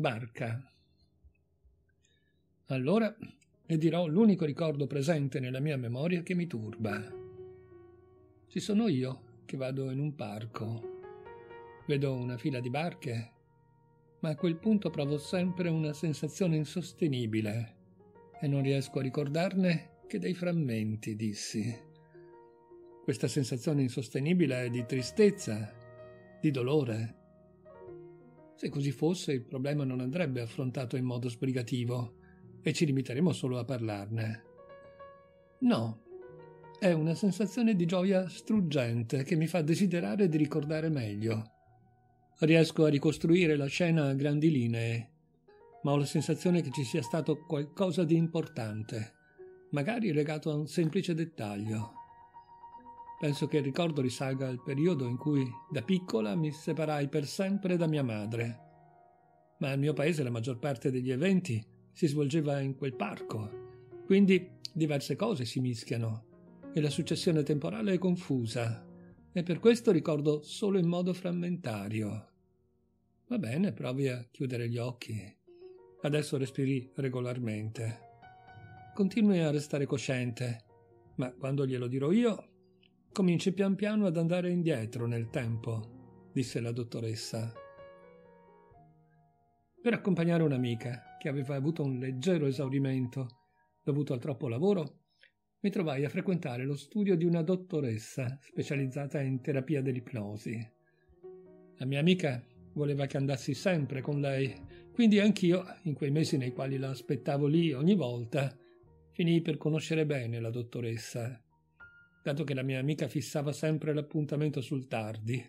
barca. Allora le dirò l'unico ricordo presente nella mia memoria che mi turba. Ci sono io che vado in un parco. Vedo una fila di barche, ma a quel punto provo sempre una sensazione insostenibile e non riesco a ricordarne che dei frammenti, dissi. Questa sensazione insostenibile è di tristezza, di dolore, se così fosse, il problema non andrebbe affrontato in modo sbrigativo e ci limiteremo solo a parlarne. No, è una sensazione di gioia struggente che mi fa desiderare di ricordare meglio. Riesco a ricostruire la scena a grandi linee, ma ho la sensazione che ci sia stato qualcosa di importante, magari legato a un semplice dettaglio. Penso che il ricordo risalga al periodo in cui, da piccola, mi separai per sempre da mia madre. Ma al mio paese la maggior parte degli eventi si svolgeva in quel parco, quindi diverse cose si mischiano e la successione temporale è confusa, e per questo ricordo solo in modo frammentario. Va bene, provi a chiudere gli occhi. Adesso respiri regolarmente. Continui a restare cosciente, ma quando glielo dirò io, Cominci pian piano ad andare indietro nel tempo, disse la dottoressa. Per accompagnare un'amica che aveva avuto un leggero esaurimento dovuto al troppo lavoro, mi trovai a frequentare lo studio di una dottoressa specializzata in terapia dell'ipnosi. La mia amica voleva che andassi sempre con lei, quindi anch'io, in quei mesi nei quali la aspettavo lì ogni volta, finii per conoscere bene la dottoressa dato che la mia amica fissava sempre l'appuntamento sul tardi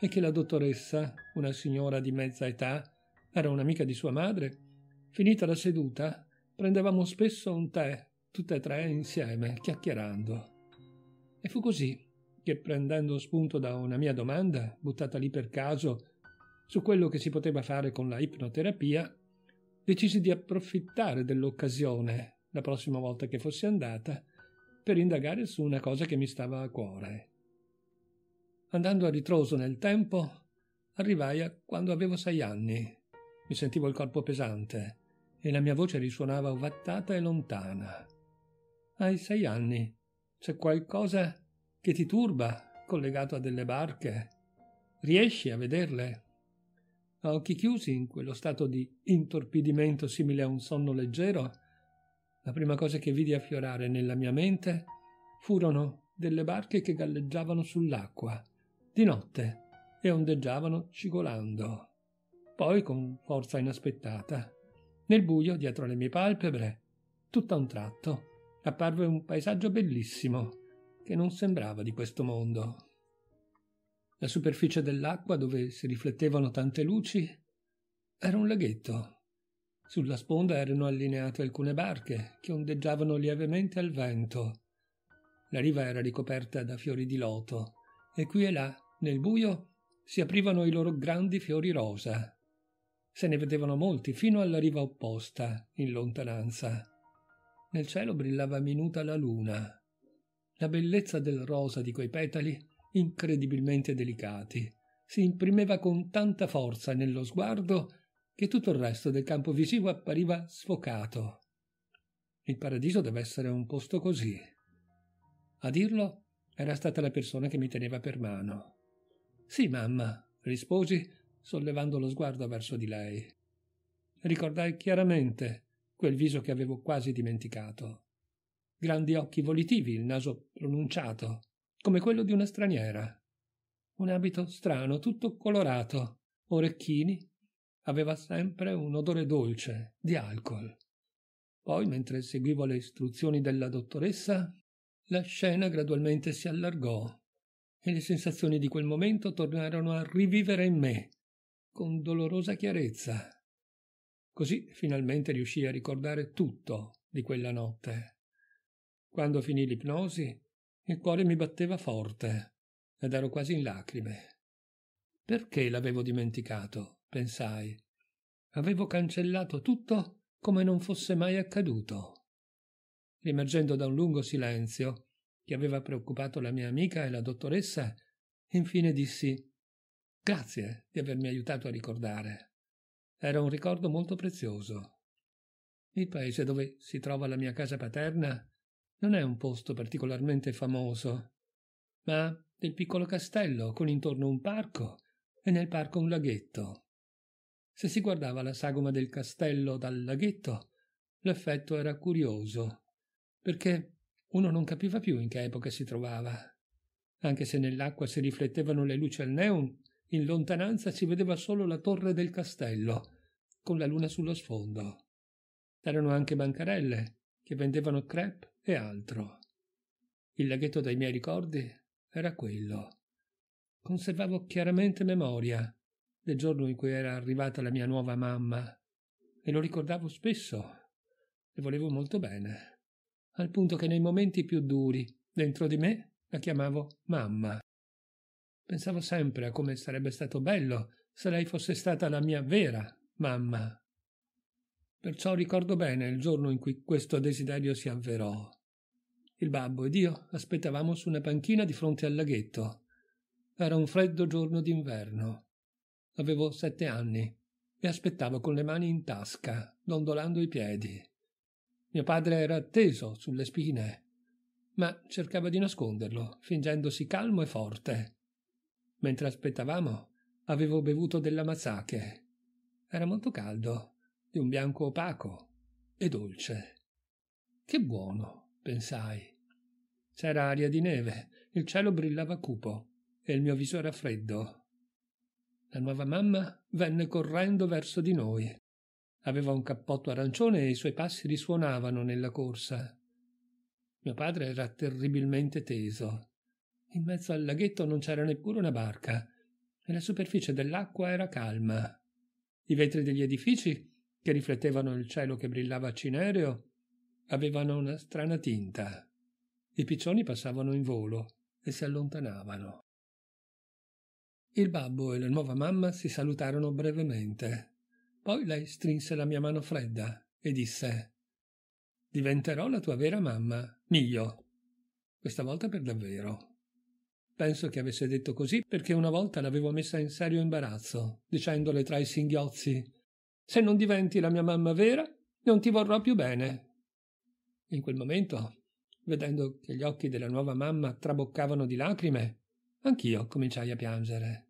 e che la dottoressa, una signora di mezza età, era un'amica di sua madre, finita la seduta prendevamo spesso un tè, tutte e tre insieme, chiacchierando. E fu così che, prendendo spunto da una mia domanda, buttata lì per caso, su quello che si poteva fare con la ipnoterapia, decisi di approfittare dell'occasione, la prossima volta che fossi andata, per indagare su una cosa che mi stava a cuore. Andando a ritroso nel tempo, arrivai a quando avevo sei anni. Mi sentivo il corpo pesante e la mia voce risuonava ovattata e lontana. Hai sei anni. C'è qualcosa che ti turba collegato a delle barche? Riesci a vederle? A occhi chiusi, in quello stato di intorpidimento simile a un sonno leggero, la prima cosa che vidi affiorare nella mia mente furono delle barche che galleggiavano sull'acqua, di notte, e ondeggiavano cigolando. Poi, con forza inaspettata, nel buio, dietro le mie palpebre, tutto a un tratto, apparve un paesaggio bellissimo, che non sembrava di questo mondo. La superficie dell'acqua, dove si riflettevano tante luci, era un laghetto sulla sponda erano allineate alcune barche che ondeggiavano lievemente al vento. La riva era ricoperta da fiori di loto e qui e là, nel buio, si aprivano i loro grandi fiori rosa. Se ne vedevano molti fino alla riva opposta, in lontananza. Nel cielo brillava minuta la luna. La bellezza del rosa di quei petali, incredibilmente delicati, si imprimeva con tanta forza nello sguardo che tutto il resto del campo visivo appariva sfocato. Il paradiso deve essere un posto così. A dirlo era stata la persona che mi teneva per mano. Sì, mamma, risposi, sollevando lo sguardo verso di lei. Ricordai chiaramente quel viso che avevo quasi dimenticato. Grandi occhi volitivi, il naso pronunciato, come quello di una straniera. Un abito strano, tutto colorato, orecchini, aveva sempre un odore dolce, di alcol. Poi, mentre seguivo le istruzioni della dottoressa, la scena gradualmente si allargò e le sensazioni di quel momento tornarono a rivivere in me, con dolorosa chiarezza. Così finalmente riuscii a ricordare tutto di quella notte. Quando finì l'ipnosi, il cuore mi batteva forte ed ero quasi in lacrime. Perché l'avevo dimenticato? pensai. Avevo cancellato tutto come non fosse mai accaduto. Riemergendo da un lungo silenzio, che aveva preoccupato la mia amica e la dottoressa, infine dissi Grazie di avermi aiutato a ricordare. Era un ricordo molto prezioso. Il paese dove si trova la mia casa paterna non è un posto particolarmente famoso, ma del piccolo castello con intorno un parco e nel parco un laghetto. Se si guardava la sagoma del castello dal laghetto, l'effetto era curioso, perché uno non capiva più in che epoca si trovava. Anche se nell'acqua si riflettevano le luci al neon, in lontananza si vedeva solo la torre del castello, con la luna sullo sfondo. C'erano anche bancarelle che vendevano crepe e altro. Il laghetto dei miei ricordi era quello. Conservavo chiaramente memoria del giorno in cui era arrivata la mia nuova mamma e lo ricordavo spesso. Le volevo molto bene, al punto che nei momenti più duri, dentro di me, la chiamavo mamma. Pensavo sempre a come sarebbe stato bello se lei fosse stata la mia vera mamma. Perciò ricordo bene il giorno in cui questo desiderio si avverò. Il babbo ed io aspettavamo su una panchina di fronte al laghetto. Era un freddo giorno d'inverno. Avevo sette anni e aspettavo con le mani in tasca, dondolando i piedi. Mio padre era atteso sulle spine, ma cercava di nasconderlo, fingendosi calmo e forte. Mentre aspettavamo, avevo bevuto della mazzache. Era molto caldo, di un bianco opaco e dolce. Che buono, pensai. C'era aria di neve, il cielo brillava cupo e il mio viso era freddo. La nuova mamma venne correndo verso di noi. Aveva un cappotto arancione e i suoi passi risuonavano nella corsa. Mio padre era terribilmente teso. In mezzo al laghetto non c'era neppure una barca e la superficie dell'acqua era calma. I vetri degli edifici, che riflettevano il cielo che brillava cinereo, avevano una strana tinta. I piccioni passavano in volo e si allontanavano. Il babbo e la nuova mamma si salutarono brevemente. Poi lei strinse la mia mano fredda e disse Diventerò la tua vera mamma, Mio. Questa volta per davvero. Penso che avesse detto così perché una volta l'avevo messa in serio imbarazzo, dicendole tra i singhiozzi Se non diventi la mia mamma vera, non ti vorrò più bene. In quel momento, vedendo che gli occhi della nuova mamma traboccavano di lacrime, Anch'io cominciai a piangere.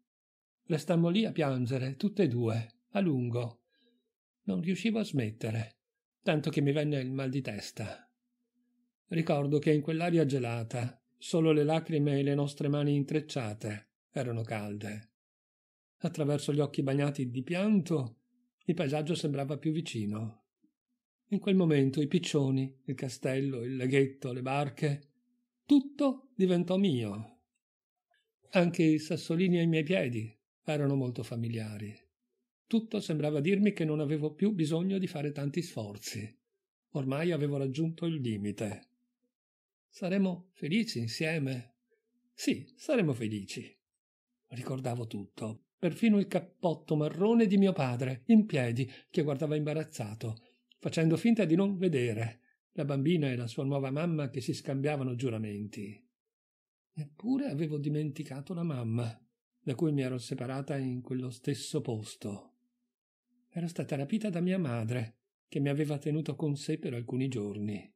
Restammo lì a piangere, tutte e due, a lungo. Non riuscivo a smettere, tanto che mi venne il mal di testa. Ricordo che in quell'aria gelata solo le lacrime e le nostre mani intrecciate erano calde. Attraverso gli occhi bagnati di pianto, il paesaggio sembrava più vicino. In quel momento i piccioni, il castello, il laghetto, le barche, tutto diventò mio. Anche i sassolini ai miei piedi erano molto familiari. Tutto sembrava dirmi che non avevo più bisogno di fare tanti sforzi. Ormai avevo raggiunto il limite. Saremo felici insieme? Sì, saremo felici. Ricordavo tutto, perfino il cappotto marrone di mio padre, in piedi, che guardava imbarazzato, facendo finta di non vedere la bambina e la sua nuova mamma che si scambiavano giuramenti. Eppure avevo dimenticato la mamma, da cui mi ero separata in quello stesso posto. Ero stata rapita da mia madre, che mi aveva tenuto con sé per alcuni giorni.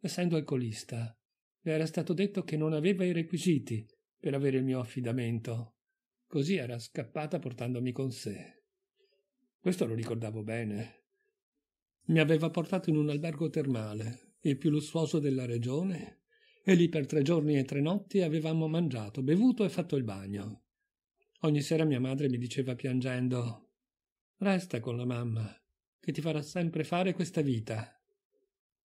Essendo alcolista, le era stato detto che non aveva i requisiti per avere il mio affidamento. Così era scappata portandomi con sé. Questo lo ricordavo bene. Mi aveva portato in un albergo termale, il più lussuoso della regione, e lì per tre giorni e tre notti avevamo mangiato, bevuto e fatto il bagno. Ogni sera mia madre mi diceva piangendo Resta con la mamma, che ti farà sempre fare questa vita.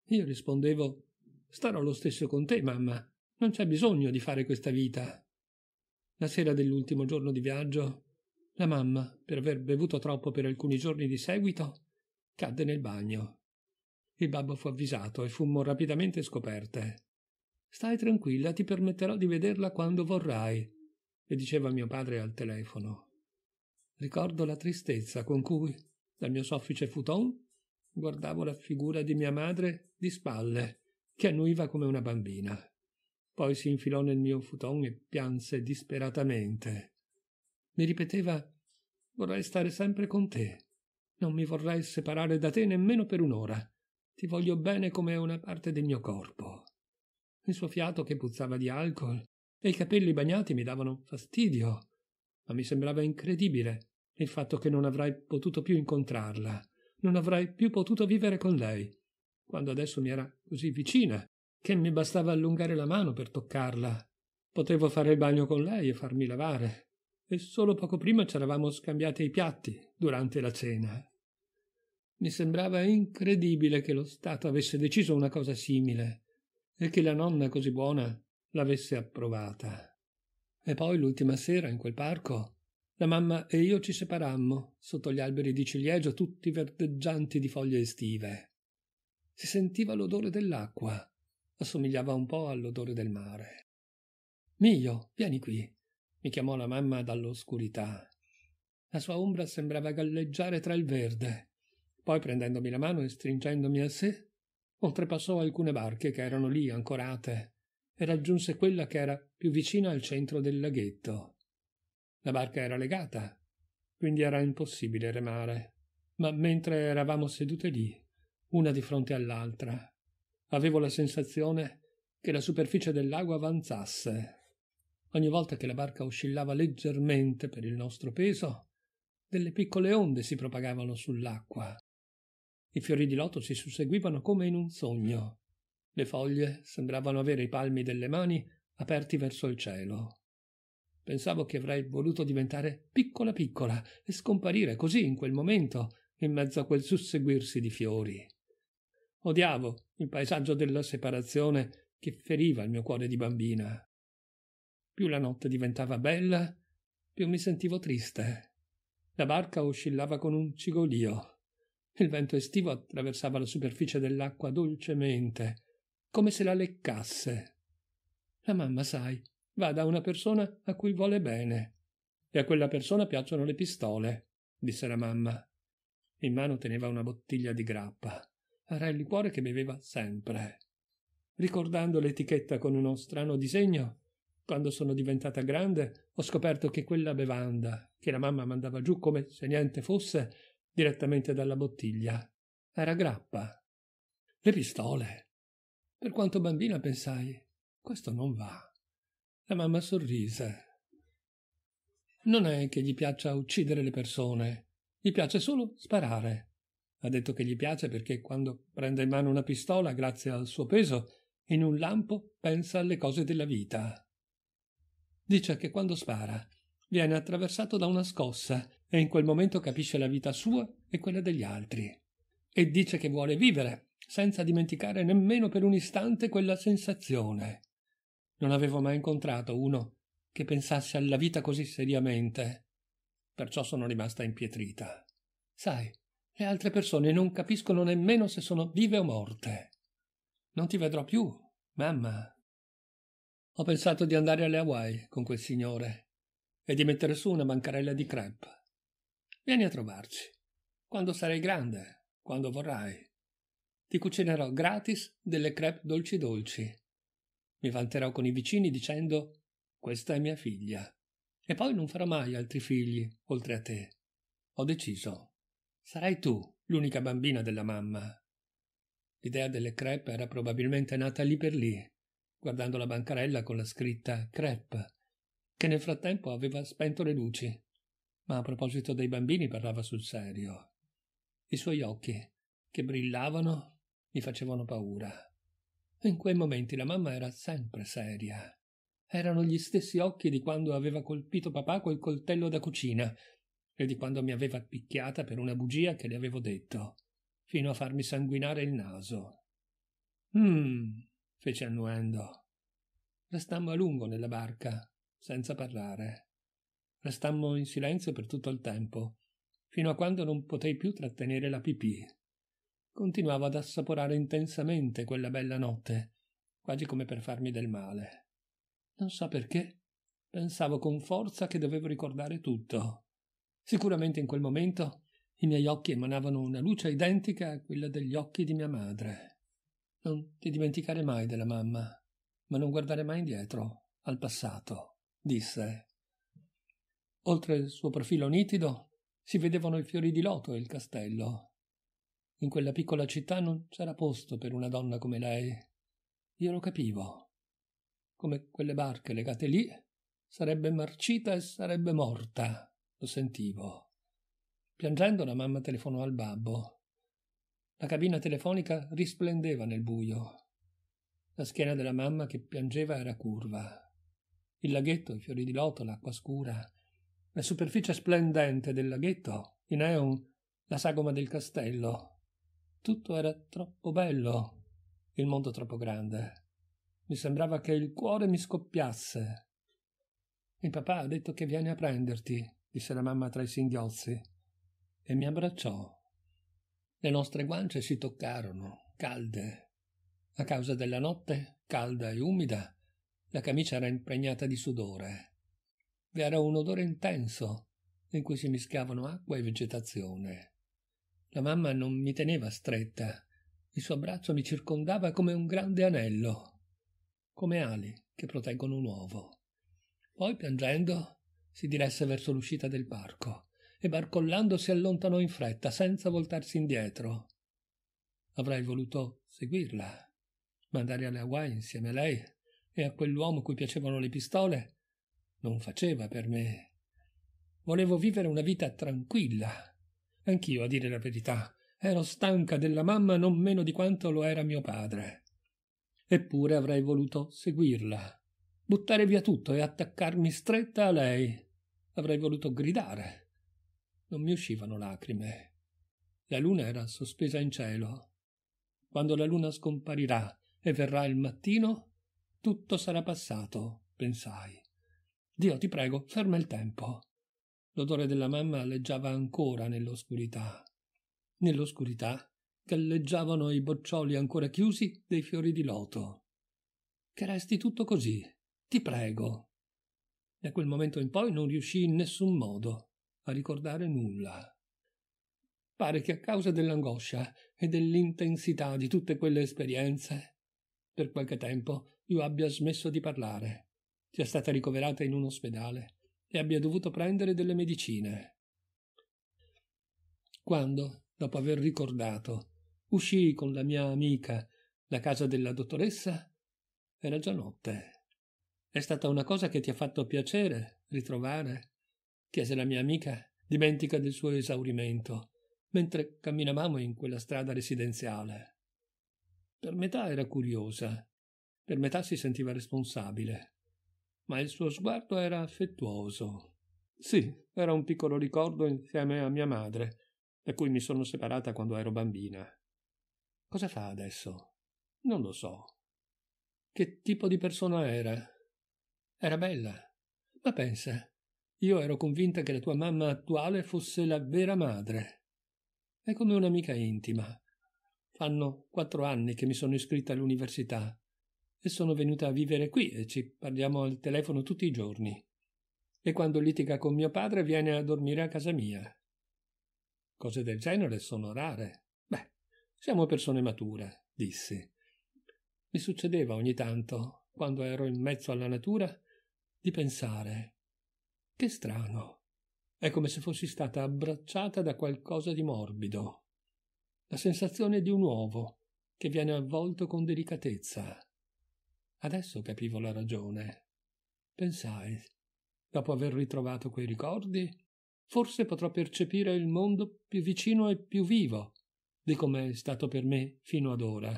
Io rispondevo Starò lo stesso con te, mamma, non c'è bisogno di fare questa vita. La sera dell'ultimo giorno di viaggio, la mamma, per aver bevuto troppo per alcuni giorni di seguito, cadde nel bagno. Il babbo fu avvisato e fummo rapidamente scoperte. Stai tranquilla, ti permetterò di vederla quando vorrai, le diceva mio padre al telefono. Ricordo la tristezza con cui, dal mio soffice futon, guardavo la figura di mia madre di spalle, che annuiva come una bambina. Poi si infilò nel mio futon e pianse disperatamente. Mi ripeteva Vorrei stare sempre con te. Non mi vorrei separare da te nemmeno per un'ora. Ti voglio bene come una parte del mio corpo il suo fiato che puzzava di alcol e i capelli bagnati mi davano fastidio, ma mi sembrava incredibile il fatto che non avrei potuto più incontrarla, non avrei più potuto vivere con lei, quando adesso mi era così vicina che mi bastava allungare la mano per toccarla. Potevo fare il bagno con lei e farmi lavare, e solo poco prima ci eravamo scambiati i piatti durante la cena. Mi sembrava incredibile che lo Stato avesse deciso una cosa simile, e che la nonna così buona l'avesse approvata. E poi l'ultima sera in quel parco la mamma e io ci separammo sotto gli alberi di ciliegio tutti verdeggianti di foglie estive. Si sentiva l'odore dell'acqua, assomigliava un po' all'odore del mare. Mio, vieni qui, mi chiamò la mamma dall'oscurità. La sua ombra sembrava galleggiare tra il verde. Poi prendendomi la mano e stringendomi a sé, oltrepassò alcune barche che erano lì ancorate e raggiunse quella che era più vicina al centro del laghetto. La barca era legata, quindi era impossibile remare. Ma mentre eravamo sedute lì, una di fronte all'altra, avevo la sensazione che la superficie del lago avanzasse. Ogni volta che la barca oscillava leggermente per il nostro peso, delle piccole onde si propagavano sull'acqua i fiori di loto si susseguivano come in un sogno. Le foglie sembravano avere i palmi delle mani aperti verso il cielo. Pensavo che avrei voluto diventare piccola piccola e scomparire così in quel momento in mezzo a quel susseguirsi di fiori. Odiavo il paesaggio della separazione che feriva il mio cuore di bambina. Più la notte diventava bella, più mi sentivo triste. La barca oscillava con un cigolio. Il vento estivo attraversava la superficie dell'acqua dolcemente, come se la leccasse. La mamma, sai, va da una persona a cui vuole bene. E a quella persona piacciono le pistole, disse la mamma. In mano teneva una bottiglia di grappa. Era il liquore che beveva sempre. Ricordando l'etichetta con uno strano disegno, quando sono diventata grande ho scoperto che quella bevanda, che la mamma mandava giù come se niente fosse, direttamente dalla bottiglia. Era grappa. Le pistole. Per quanto bambina pensai, questo non va. La mamma sorrise. Non è che gli piaccia uccidere le persone, gli piace solo sparare. Ha detto che gli piace perché quando prende in mano una pistola, grazie al suo peso, in un lampo pensa alle cose della vita. Dice che quando spara viene attraversato da una scossa e in quel momento capisce la vita sua e quella degli altri. E dice che vuole vivere, senza dimenticare nemmeno per un istante quella sensazione. Non avevo mai incontrato uno che pensasse alla vita così seriamente. Perciò sono rimasta impietrita. Sai, le altre persone non capiscono nemmeno se sono vive o morte. Non ti vedrò più, mamma. Ho pensato di andare alle Hawaii con quel signore e di mettere su una bancarella di crepe Vieni a trovarci. Quando sarai grande, quando vorrai. Ti cucinerò gratis delle crepe dolci dolci. Mi vanterò con i vicini dicendo questa è mia figlia. E poi non farò mai altri figli, oltre a te. Ho deciso. Sarai tu l'unica bambina della mamma. L'idea delle crepe era probabilmente nata lì per lì, guardando la bancarella con la scritta crepe, che nel frattempo aveva spento le luci ma a proposito dei bambini parlava sul serio. I suoi occhi, che brillavano, mi facevano paura. In quei momenti la mamma era sempre seria. Erano gli stessi occhi di quando aveva colpito papà col coltello da cucina e di quando mi aveva picchiata per una bugia che le avevo detto, fino a farmi sanguinare il naso. Mmm, fece annuendo. Restammo a lungo nella barca, senza parlare. Restammo in silenzio per tutto il tempo, fino a quando non potei più trattenere la pipì. Continuavo ad assaporare intensamente quella bella notte, quasi come per farmi del male. Non so perché, pensavo con forza che dovevo ricordare tutto. Sicuramente in quel momento i miei occhi emanavano una luce identica a quella degli occhi di mia madre. Non ti dimenticare mai della mamma, ma non guardare mai indietro, al passato, disse Oltre il suo profilo nitido si vedevano i fiori di loto e il castello. In quella piccola città non c'era posto per una donna come lei. Io lo capivo. Come quelle barche legate lì, sarebbe marcita e sarebbe morta. Lo sentivo. Piangendo la mamma telefonò al babbo. La cabina telefonica risplendeva nel buio. La schiena della mamma che piangeva era curva. Il laghetto, i fiori di loto, l'acqua scura, la superficie splendente del laghetto, i neon, la sagoma del castello. Tutto era troppo bello, il mondo troppo grande. Mi sembrava che il cuore mi scoppiasse. Il papà ha detto che viene a prenderti, disse la mamma tra i singhiozzi, e mi abbracciò. Le nostre guance si toccarono, calde. A causa della notte, calda e umida, la camicia era impregnata di sudore. Vi era un odore intenso in cui si mischiavano acqua e vegetazione. La mamma non mi teneva stretta, il suo abbraccio mi circondava come un grande anello, come ali che proteggono un uovo. Poi, piangendo, si diresse verso l'uscita del parco e barcollando si allontanò in fretta, senza voltarsi indietro. Avrei voluto seguirla, mandare alle Hawaii insieme a lei e a quell'uomo cui piacevano le pistole non faceva per me. Volevo vivere una vita tranquilla. Anch'io, a dire la verità, ero stanca della mamma non meno di quanto lo era mio padre. Eppure avrei voluto seguirla, buttare via tutto e attaccarmi stretta a lei. Avrei voluto gridare. Non mi uscivano lacrime. La luna era sospesa in cielo. Quando la luna scomparirà e verrà il mattino, tutto sarà passato, pensai. Dio, ti prego, ferma il tempo. L'odore della mamma alleggiava ancora nell'oscurità. Nell'oscurità galleggiavano i boccioli ancora chiusi dei fiori di loto. Che resti tutto così, ti prego. Da quel momento in poi non riuscì in nessun modo a ricordare nulla. Pare che a causa dell'angoscia e dell'intensità di tutte quelle esperienze, per qualche tempo io abbia smesso di parlare sia stata ricoverata in un ospedale e abbia dovuto prendere delle medicine. Quando, dopo aver ricordato, uscii con la mia amica la casa della dottoressa, era già notte. È stata una cosa che ti ha fatto piacere ritrovare? chiese la mia amica, dimentica del suo esaurimento, mentre camminavamo in quella strada residenziale. Per metà era curiosa, per metà si sentiva responsabile ma il suo sguardo era affettuoso. Sì, era un piccolo ricordo insieme a mia madre, da cui mi sono separata quando ero bambina. Cosa fa adesso? Non lo so. Che tipo di persona era? Era bella. Ma pensa, io ero convinta che la tua mamma attuale fosse la vera madre. È come un'amica intima. Fanno quattro anni che mi sono iscritta all'università e sono venuta a vivere qui e ci parliamo al telefono tutti i giorni. E quando litiga con mio padre viene a dormire a casa mia. Cose del genere sono rare. Beh, siamo persone mature, dissi. Mi succedeva ogni tanto, quando ero in mezzo alla natura, di pensare che strano. È come se fossi stata abbracciata da qualcosa di morbido. La sensazione di un uovo che viene avvolto con delicatezza. Adesso capivo la ragione. Pensai, dopo aver ritrovato quei ricordi, forse potrò percepire il mondo più vicino e più vivo di come è stato per me fino ad ora.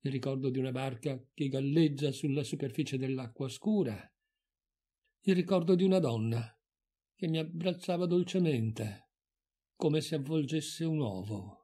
Il ricordo di una barca che galleggia sulla superficie dell'acqua scura, il ricordo di una donna che mi abbracciava dolcemente, come se avvolgesse un uovo.